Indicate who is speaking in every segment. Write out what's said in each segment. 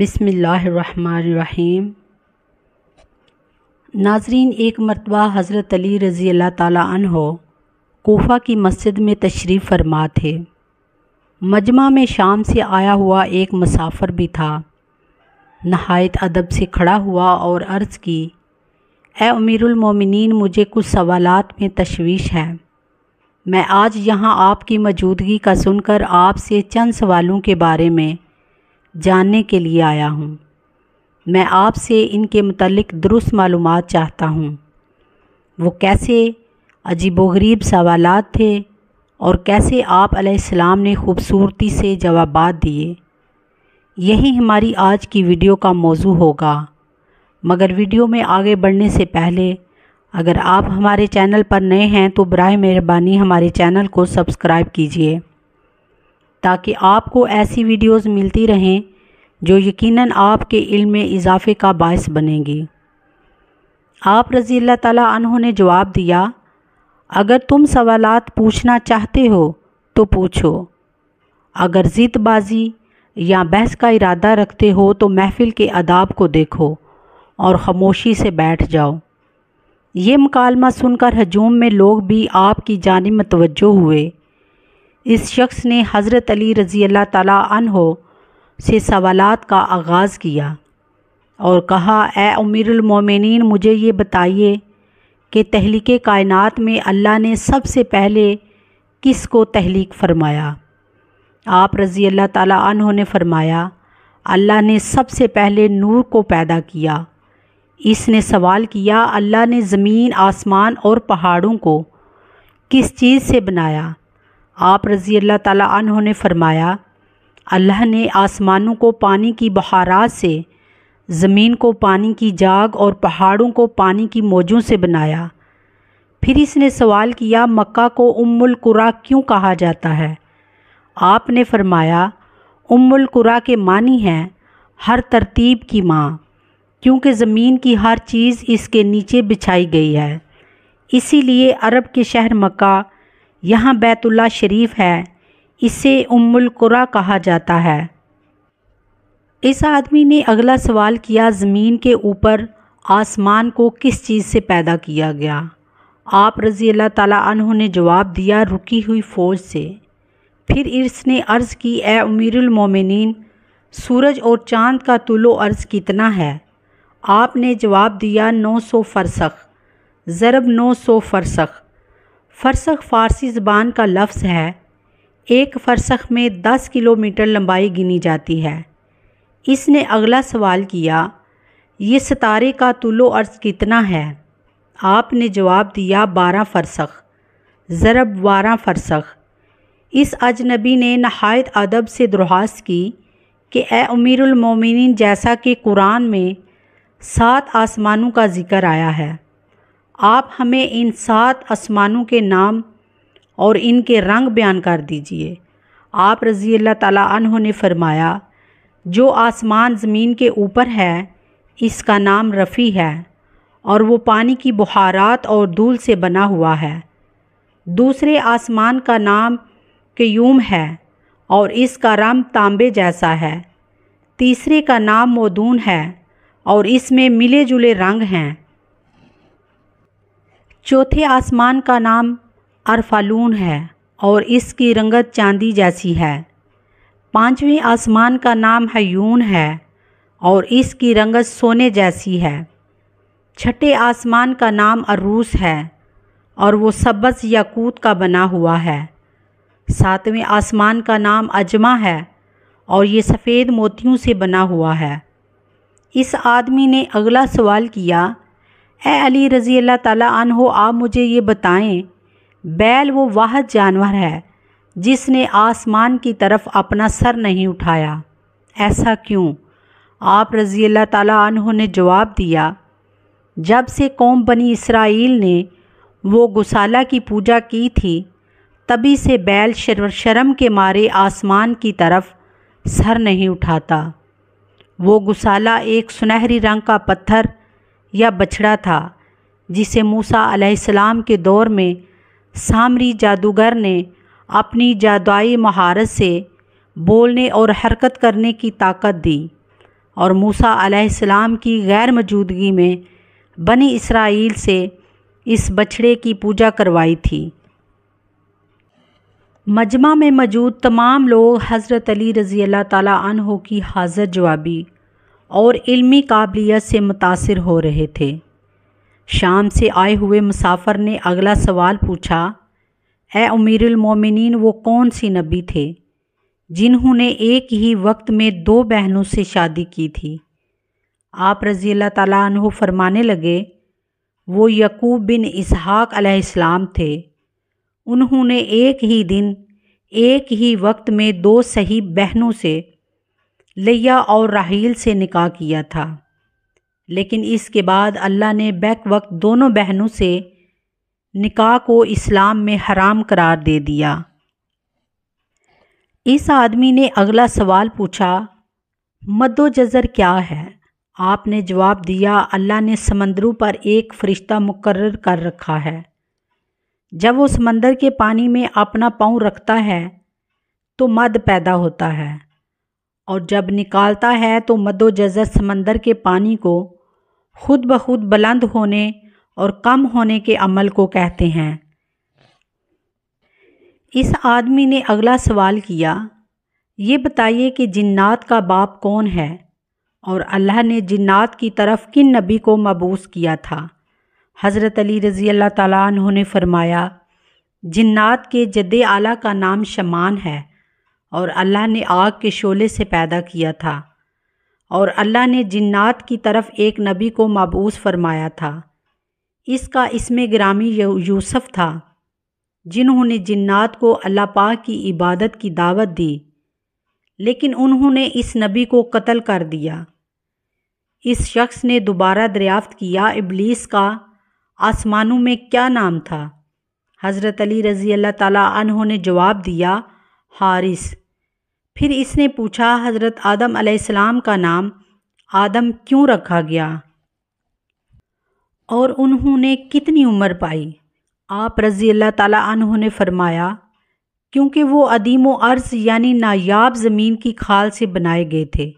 Speaker 1: بسم اللہ الرحمن الرحیم ناظرین ایک مرتبہ حضرت علی رضی اللہ تعالیٰ عنہ کوفہ کی مسجد میں تشریف فرما تھے مجمع میں شام سے آیا ہوا ایک مسافر بھی تھا نہایت ادب سے کھڑا ہوا اور عرض کی اے امیر المومنین مجھے کچھ سوالات میں تشویش ہے میں آج یہاں آپ کی موجودگی کا سن کر آپ سے چند سوالوں کے بارے میں جاننے کے لیے آیا ہوں میں آپ سے ان کے متعلق درست معلومات چاہتا ہوں وہ کیسے عجیب و غریب سوالات تھے اور کیسے آپ علیہ السلام نے خوبصورتی سے جوابات دیے یہی ہماری آج کی ویڈیو کا موضوع ہوگا مگر ویڈیو میں آگے بڑھنے سے پہلے اگر آپ ہمارے چینل پر نئے ہیں تو براہ مہربانی ہمارے چینل کو سبسکرائب کیجیے تاکہ آپ کو ایسی ویڈیوز ملتی رہیں جو یقیناً آپ کے علم میں اضافے کا باعث بنیں گی آپ رضی اللہ تعالیٰ عنہ نے جواب دیا اگر تم سوالات پوچھنا چاہتے ہو تو پوچھو اگر ضد بازی یا بحث کا ارادہ رکھتے ہو تو محفل کے اداب کو دیکھو اور خاموشی سے بیٹھ جاؤ یہ مکالمہ سن کر ہجوم میں لوگ بھی آپ کی جانب متوجہ ہوئے اس شخص نے حضرت علی رضی اللہ تعالیٰ عنہ سے سوالات کا آغاز کیا اور کہا اے امیر المومنین مجھے یہ بتائیے کہ تحلیک کائنات میں اللہ نے سب سے پہلے کس کو تحلیک فرمایا آپ رضی اللہ تعالیٰ عنہ نے فرمایا اللہ نے سب سے پہلے نور کو پیدا کیا اس نے سوال کیا اللہ نے زمین آسمان اور پہاڑوں کو کس چیز سے بنایا آپ رضی اللہ تعالیٰ عنہ نے فرمایا اللہ نے آسمانوں کو پانی کی بہارات سے زمین کو پانی کی جاگ اور پہاڑوں کو پانی کی موجوں سے بنایا پھر اس نے سوال کیا مکہ کو ام القرا کیوں کہا جاتا ہے آپ نے فرمایا ام القرا کے معنی ہیں ہر ترتیب کی ماں کیونکہ زمین کی ہر چیز اس کے نیچے بچھائی گئی ہے اسی لیے عرب کے شہر مکہ یہاں بیت اللہ شریف ہے اسے ام القرا کہا جاتا ہے اس آدمی نے اگلا سوال کیا زمین کے اوپر آسمان کو کس چیز سے پیدا کیا گیا آپ رضی اللہ تعالیٰ عنہ نے جواب دیا رکی ہوئی فوج سے پھر عرص نے عرض کی اے امیر المومنین سورج اور چاند کا طول و عرض کتنا ہے آپ نے جواب دیا نو سو فرسخ ضرب نو سو فرسخ فرسخ فارسی زبان کا لفظ ہے ایک فرسخ میں دس کلو میٹر لمبائی گنی جاتی ہے اس نے اگلا سوال کیا یہ ستارے کا و عرض کتنا ہے آپ نے جواب دیا بارہ فرسخ ضرب بارہ فرسخ اس اجنبی نے نہایت ادب سے درخواست کی کہ اے امیر المومنین جیسا کہ قرآن میں سات آسمانوں کا ذکر آیا ہے آپ ہمیں ان سات آسمانوں کے نام اور ان کے رنگ بیان کر دیجئے آپ رضی اللہ تعالیٰ عنہ نے فرمایا جو آسمان زمین کے اوپر ہے اس کا نام رفیع ہے اور وہ پانی کی بہارات اور دھول سے بنا ہوا ہے دوسرے آسمان کا نام قیوم ہے اور اس کا رنگ تانبے جیسا ہے تیسرے کا نام مودون ہے اور اس میں ملے جلے رنگ ہیں چوتھے آسمان کا نام ارفالون ہے اور اس کی رنگت چاندی جیسی ہے پانچویں آسمان کا نام حیون ہے اور اس کی رنگت سونے جیسی ہے چھٹے آسمان کا نام اروس ہے اور وہ سبز یا کوت کا بنا ہوا ہے ساتویں آسمان کا نام اجما ہے اور یہ سفید موتیوں سے بنا ہوا ہے اس آدمی نے اگلا سوال کیا اے علی رضی اللہ تعالیٰ عنہ آپ مجھے یہ بتائیں بیل وہ واحد جانور ہے جس نے آسمان کی طرف اپنا سر نہیں اٹھایا ایسا کیوں آپ رضی اللہ تعالیٰ عنہ نے جواب دیا جب سے قوم بنی اسرائیل نے وہ گسالہ کی پوجا کی تھی تبھی سے بیل شرم کے مارے آسمان کی طرف سر نہیں اٹھاتا وہ گسالہ ایک سنہری رنگ کا پتھر یا بچھڑا تھا جسے موسیٰ علیہ السلام کے دور میں سامری جادوگر نے اپنی جادوائی مہارت سے بولنے اور حرکت کرنے کی طاقت دی اور موسیٰ علیہ السلام کی غیر موجودگی میں بنی اسرائیل سے اس بچھڑے کی پوجا کروائی تھی مجمع میں موجود تمام لوگ حضرت علی رضی اللہ تعالیٰ عنہ کی حاضر جوابی اور علمی قابلیت سے متاثر ہو رہے تھے شام سے آئے ہوئے مسافر نے اگلا سوال پوچھا اے امیر المومنین وہ کون سی نبی تھے جنہوں نے ایک ہی وقت میں دو بہنوں سے شادی کی تھی آپ رضی اللہ تعالیٰ عنہ فرمانے لگے وہ یقوب بن اسحاق علیہ السلام تھے انہوں نے ایک ہی دن ایک ہی وقت میں دو صحیح بہنوں سے لیا اور راحیل سے نکاح کیا تھا لیکن اس کے بعد اللہ نے بیک وقت دونوں بہنوں سے نکاح کو اسلام میں حرام قرار دے دیا اس آدمی نے اگلا سوال پوچھا مد و جذر کیا ہے آپ نے جواب دیا اللہ نے سمندروں پر ایک فرشتہ مقرر کر رکھا ہے جب وہ سمندر کے پانی میں اپنا پاؤں رکھتا ہے تو مد پیدا ہوتا ہے اور جب نکالتا ہے تو مد و جزر سمندر کے پانی کو خود بخود بلند ہونے اور کم ہونے کے عمل کو کہتے ہیں اس آدمی نے اگلا سوال کیا یہ بتائیے کہ جنات کا باپ کون ہے اور اللہ نے جنات کی طرف کن نبی کو مبوس کیا تھا حضرت علی رضی اللہ تعالیٰ عنہ نے فرمایا جنات کے جد اعلیٰ کا نام شمان ہے اور اللہ نے آگ کے شعلے سے پیدا کیا تھا اور اللہ نے جنات کی طرف ایک نبی کو مابوس فرمایا تھا اس کا اس میں گرامی یوسف تھا جنہوں نے جنات کو اللہ پاک کی عبادت کی دعوت دی لیکن انہوں نے اس نبی کو قتل کر دیا اس شخص نے دوبارہ دریافت کیا ابلیس کا آسمانوں میں کیا نام تھا حضرت علی رضی اللہ تعالیٰ عنہ نے جواب دیا حارث پھر اس نے پوچھا حضرت آدم علیہ السلام کا نام آدم کیوں رکھا گیا اور انہوں نے کتنی عمر پائی آپ رضی اللہ تعالیٰ عنہ نے فرمایا کیونکہ وہ عدیم و عرض یعنی نایاب زمین کی کھال سے بنائے گئے تھے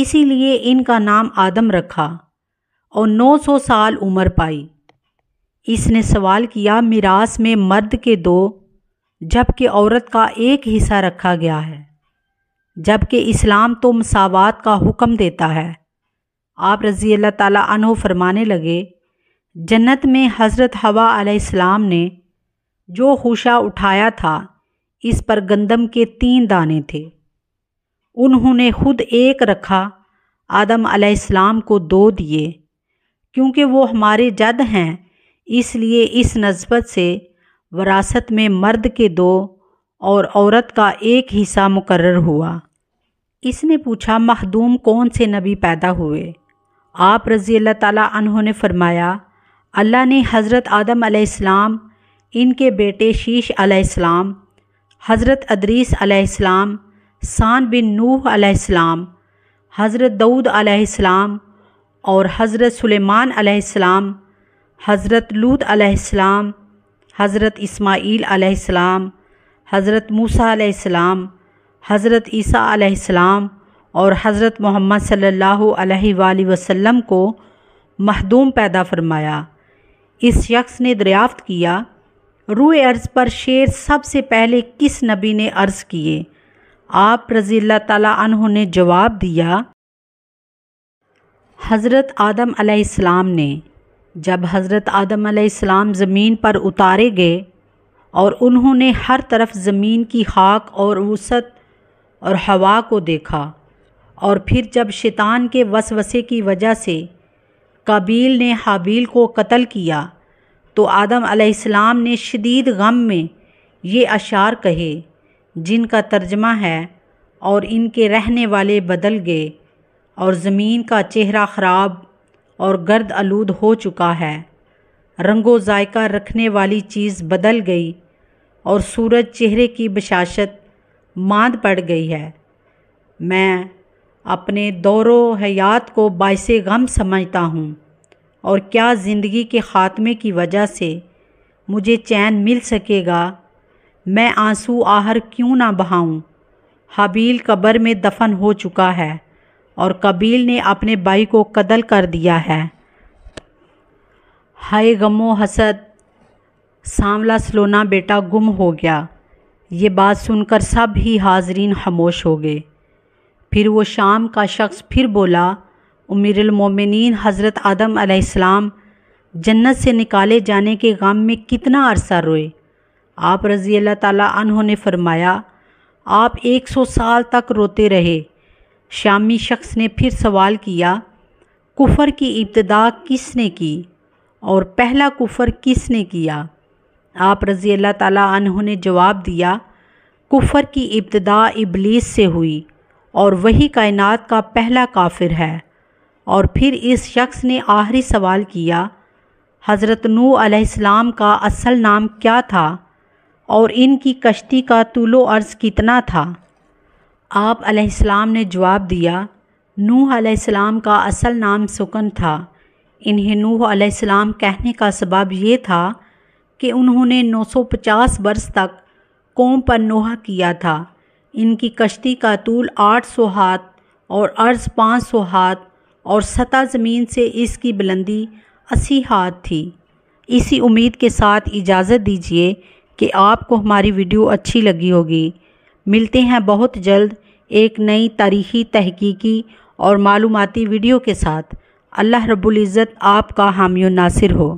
Speaker 1: اسی لیے ان کا نام آدم رکھا اور نو سو سال عمر پائی اس نے سوال کیا میراث میں مرد کے دو جبکہ عورت کا ایک حصہ رکھا گیا ہے جبکہ اسلام تو مساوات کا حکم دیتا ہے آپ رضی اللہ تعالیٰ عنہ فرمانے لگے جنت میں حضرت ہوا علیہ السلام نے جو خوشہ اٹھایا تھا اس پر گندم کے تین دانے تھے انہوں نے خود ایک رکھا آدم علیہ السلام کو دو دیے کیونکہ وہ ہمارے جد ہیں اس لیے اس نسبت سے وراثت میں مرد کے دو اور عورت کا ایک حصہ مقرر ہوا اس نے پوچھا محدوم کون سے نبی پیدا ہوئے آپ رضی اللہ تعالیٰ عنہ نے فرمایا اللہ نے حضرت آدم علیہ السلام ان کے بیٹے شیش علیہ السلام حضرت ادریس علیہ السلام سان بن نوح علیہ السلام حضرت دعود علیہ السلام اور حضرت سلیمان علیہ السلام حضرت لود علیہ السلام حضرت اسماعیل علیہ السلام حضرت موسیٰ علیہ السلام حضرت عیسیٰ علیہ السلام اور حضرت محمد صلی اللہ علیہ وآلہ وسلم کو محدوم پیدا فرمایا اس شخص نے دریافت کیا روح عرض پر شعر سب سے پہلے کس نبی نے عرض کیے آپ رضی اللہ تعالیٰ عنہ نے جواب دیا حضرت آدم علیہ السلام نے جب حضرت آدم علیہ السلام زمین پر اتارے گئے اور انہوں نے ہر طرف زمین کی خاک اور وسط اور ہوا کو دیکھا اور پھر جب شیطان کے وسوسے کی وجہ سے قابیل نے حابیل کو قتل کیا تو آدم علیہ السلام نے شدید غم میں یہ اشعار کہے جن کا ترجمہ ہے اور ان کے رہنے والے بدل گئے اور زمین کا چہرہ خراب اور گرد آلود ہو چکا ہے رنگ و ذائقہ رکھنے والی چیز بدل گئی اور سورج چہرے کی بشاشت ماند پڑ گئی ہے میں اپنے دور و حیات کو باعث غم سمجھتا ہوں اور کیا زندگی کے خاتمے کی وجہ سے مجھے چین مل سکے گا میں آنسو آہر کیوں نہ بہاؤں حبیل قبر میں دفن ہو چکا ہے اور قبیل نے اپنے بھائی کو قتل کر دیا ہے ہائے غم و حسد ساملہ سلونا بیٹا گم ہو گیا یہ بات سن کر سب ہی حاضرین خاموش ہو گئے پھر وہ شام کا شخص پھر بولا امیر المومنین حضرت آدم علیہ السلام جنت سے نکالے جانے کے غم میں کتنا عرصہ روئے آپ رضی اللہ تعالیٰ عنہ نے فرمایا آپ ایک سو سال تک روتے رہے شامی شخص نے پھر سوال کیا کفر کی ابتدا کس نے کی اور پہلا کفر کس نے کیا آپ رضی اللہ تعالیٰ عنہ نے جواب دیا کفر کی ابتدا ابلیس سے ہوئی اور وہی کائنات کا پہلا کافر ہے اور پھر اس شخص نے آخری سوال کیا حضرت نو علیہ السلام کا اصل نام کیا تھا اور ان کی کشتی کا طول و عرض کتنا تھا آپ علیہ السلام نے جواب دیا نوح علیہ السلام کا اصل نام سکن تھا انہیں نوح علیہ السلام کہنے کا سبب یہ تھا کہ انہوں نے نو سو پچاس برس تک قوم پر نوح کیا تھا ان کی کشتی کا طول آٹھ سو ہاتھ اور عرض پانچ سو ہاتھ اور سطح زمین سے اس کی بلندی اسی ہاتھ تھی اسی امید کے ساتھ اجازت دیجیے کہ آپ کو ہماری ویڈیو اچھی لگی ہوگی ملتے ہیں بہت جلد ایک نئی تاریخی تحقیقی اور معلوماتی ویڈیو کے ساتھ اللہ رب العزت آپ کا حامی و ناصر ہو